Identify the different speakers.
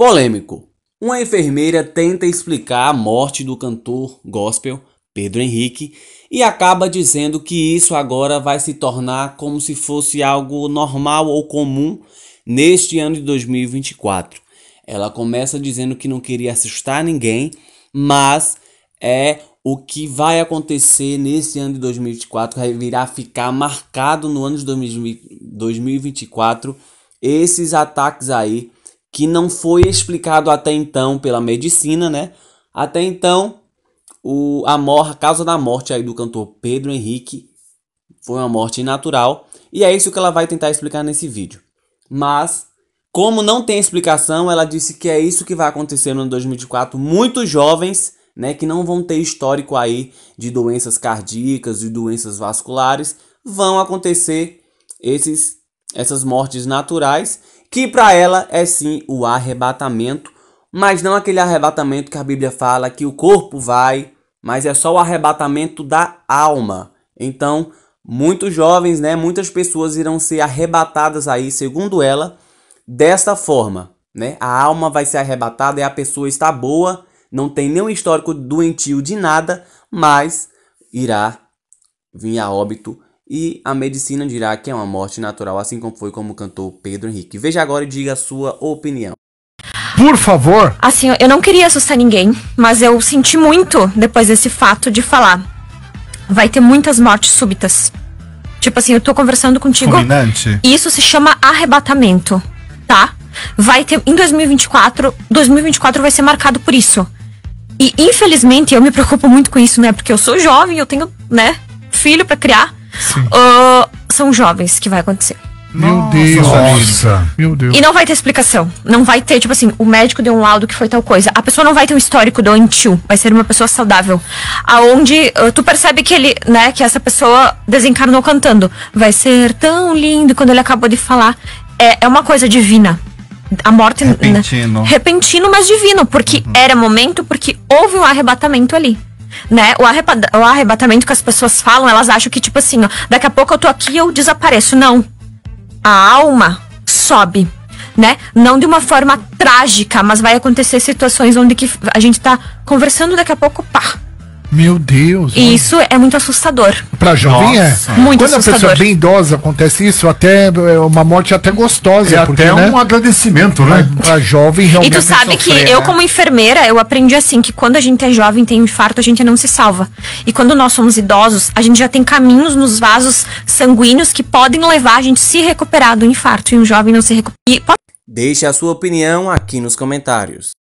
Speaker 1: Polêmico. Uma enfermeira tenta explicar a morte do cantor gospel Pedro Henrique e acaba dizendo que isso agora vai se tornar como se fosse algo normal ou comum neste ano de 2024. Ela começa dizendo que não queria assustar ninguém, mas é o que vai acontecer nesse ano de 2024, virá ficar marcado no ano de 2024 esses ataques aí que não foi explicado até então pela medicina, né? Até então, o, a, mor a causa da morte aí do cantor Pedro Henrique foi uma morte natural. E é isso que ela vai tentar explicar nesse vídeo. Mas, como não tem explicação, ela disse que é isso que vai acontecer no 2024. Muitos jovens, né, que não vão ter histórico aí de doenças cardíacas e doenças vasculares, vão acontecer esses essas mortes naturais, que para ela é sim o arrebatamento, mas não aquele arrebatamento que a Bíblia fala que o corpo vai, mas é só o arrebatamento da alma. Então, muitos jovens, né, muitas pessoas irão ser arrebatadas aí, segundo ela, desta forma, né? A alma vai ser arrebatada e a pessoa está boa, não tem nenhum histórico doentio de nada, mas irá vir a óbito e a medicina dirá que é uma morte natural, assim como foi como cantou Pedro Henrique. Veja agora e diga a sua opinião.
Speaker 2: Por favor! Assim, eu não queria assustar ninguém, mas eu senti muito depois desse fato de falar. Vai ter muitas mortes súbitas. Tipo assim, eu tô conversando contigo. Fulminante. E isso se chama arrebatamento, tá? Vai ter. Em 2024, 2024 vai ser marcado por isso. E infelizmente eu me preocupo muito com isso, né? Porque eu sou jovem, eu tenho, né, filho para criar. Uh, são jovens que vai acontecer. Meu Deus, Nossa. Meu Deus. E não vai ter explicação. Não vai ter, tipo assim, o médico deu um laudo que foi tal coisa. A pessoa não vai ter um histórico doentio. Vai ser uma pessoa saudável. Aonde uh, tu percebe que ele, né, que essa pessoa desencarnou cantando. Vai ser tão lindo quando ele acabou de falar. É, é uma coisa divina. A morte. Né?
Speaker 1: Repentino. Né?
Speaker 2: Repentino, mas divino. Porque uhum. era momento, porque houve um arrebatamento ali né? O, arrebatamento que as pessoas falam, elas acham que, tipo assim, ó, daqui a pouco eu tô aqui e eu desapareço. Não. A alma sobe. Né? Não de uma forma trágica, mas vai acontecer situações onde que a gente tá conversando daqui a pouco, pá, meu Deus. E isso é muito assustador. Pra jovem é. Nossa. é. Muito Quando é assustador. Quando a pessoa é bem idosa acontece isso, até é uma morte até gostosa. É porque, até né? um agradecimento, né? Pra, jovem realmente. E tu sabe que eu, né? como enfermeira, eu aprendi assim que quando a gente é jovem tem um infarto, a gente não se salva. E quando nós somos idosos, a gente já tem caminhos nos vasos sanguíneos que podem levar a gente a se recuperar do infarto. E um jovem não se recupera. Pode...
Speaker 1: Deixe a sua opinião aqui nos comentários.